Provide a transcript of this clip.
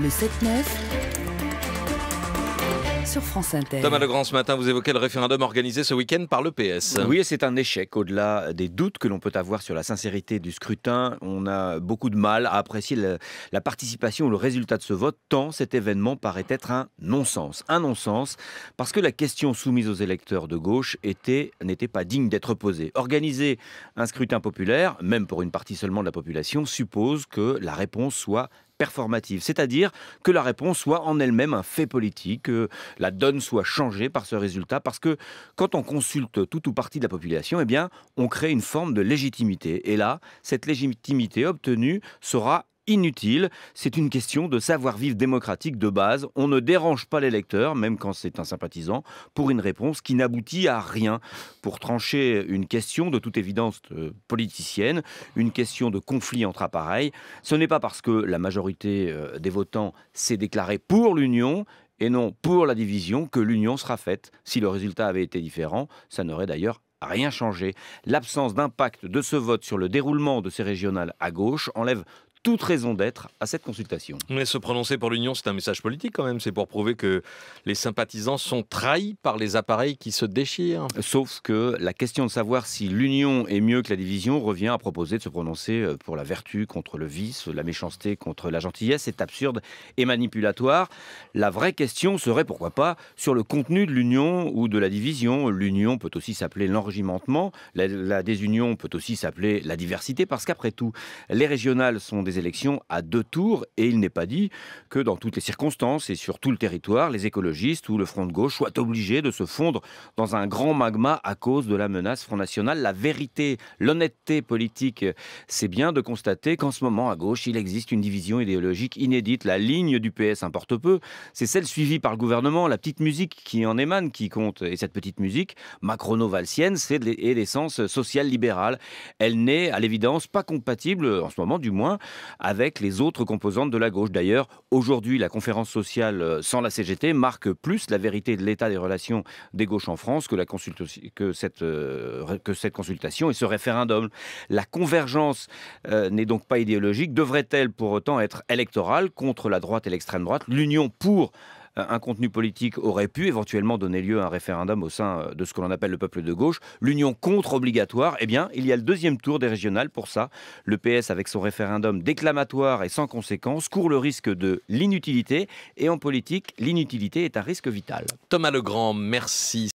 le 7-9 sur France Inter. Thomas Legrand, ce matin, vous évoquez le référendum organisé ce week-end par le PS. Oui, c'est un échec. Au-delà des doutes que l'on peut avoir sur la sincérité du scrutin, on a beaucoup de mal à apprécier la, participation ou le résultat de ce vote, tant cet événement paraît être un non-sens. Un non-sens parce que la question soumise aux électeurs de gauche était, n'était pas digne d'être posée. Organiser un scrutin populaire, même pour une partie seulement de la population, suppose que la réponse soit performative, c'est-à-dire que la réponse soit en elle-même un fait politique, que la donne soit changée par ce résultat, parce que quand on consulte tout ou partie de la population, eh bien, on crée une forme de légitimité. Et là, cette légitimité obtenue sera inutile. C'est une question de savoir-vivre démocratique de base. On ne dérange pas l'électeur, même quand c'est un sympathisant, pour une réponse qui n'aboutit à rien. Pour trancher une question de toute évidence euh, politicienne, une question de conflit entre appareils, ce n'est pas parce que la majorité euh, des votants s'est déclarée pour l'union et non pour la division que l'union sera faite. Si le résultat avait été différent, ça n'aurait d'ailleurs rien changé. L'absence d'impact de ce vote sur le déroulement de ces régionales à gauche enlève toute raison d'être à cette consultation. Mais se prononcer pour l'Union, c'est un message politique quand même. C'est pour prouver que les sympathisants sont trahis par les appareils qui se déchirent. Sauf que la question de savoir si l'Union est mieux que la division revient à proposer de se prononcer euh, pour la vertu contre le vice, la méchanceté contre la gentillesse. C'est absurde et manipulatoire. La vraie question serait pourquoi pas sur le contenu de l'Union ou de la division. L'Union peut aussi s'appeler l'enregimentement. La, la désunion peut aussi s'appeler la diversité parce qu'après tout, les régionales sont des élections à deux tours et il n'est pas dit que dans toutes les circonstances et sur tout le territoire, les écologistes ou le Front de gauche soient obligés de se fondre dans un grand magma à cause de la menace Front National. La vérité, l'honnêteté politique, c'est bien de constater qu'en ce moment, à gauche, il existe une division idéologique inédite. La ligne du PS importe peu, c'est celle suivie par le gouvernement, la petite musique qui en émane qui compte. Et cette petite musique, macrono-valsienne, c'est l'essence sociale libérale. Elle n'est à l'évidence pas compatible, en ce moment du moins, avec les autres composantes de la gauche. D'ailleurs, aujourd'hui, la conférence sociale euh, sans la CGT marque plus la vérité de l'état des relations des gauches en France que, euh, cette, consultation et ce référendum. La convergence euh, n'est donc pas idéologique. Devrait-elle pour autant être électorale contre la droite et l'extrême droite L'union pour euh, un contenu politique aurait pu éventuellement donner lieu à un référendum au sein euh, de ce que l'on appelle le peuple de gauche. L'union contre obligatoire, eh bien, il y a le deuxième tour des régionales pour ça. Le PS, avec son référendum déclamatoire et sans conséquence, court le risque de l'inutilité. Et en politique, l'inutilité est un risque vital. Thomas Legrand, merci.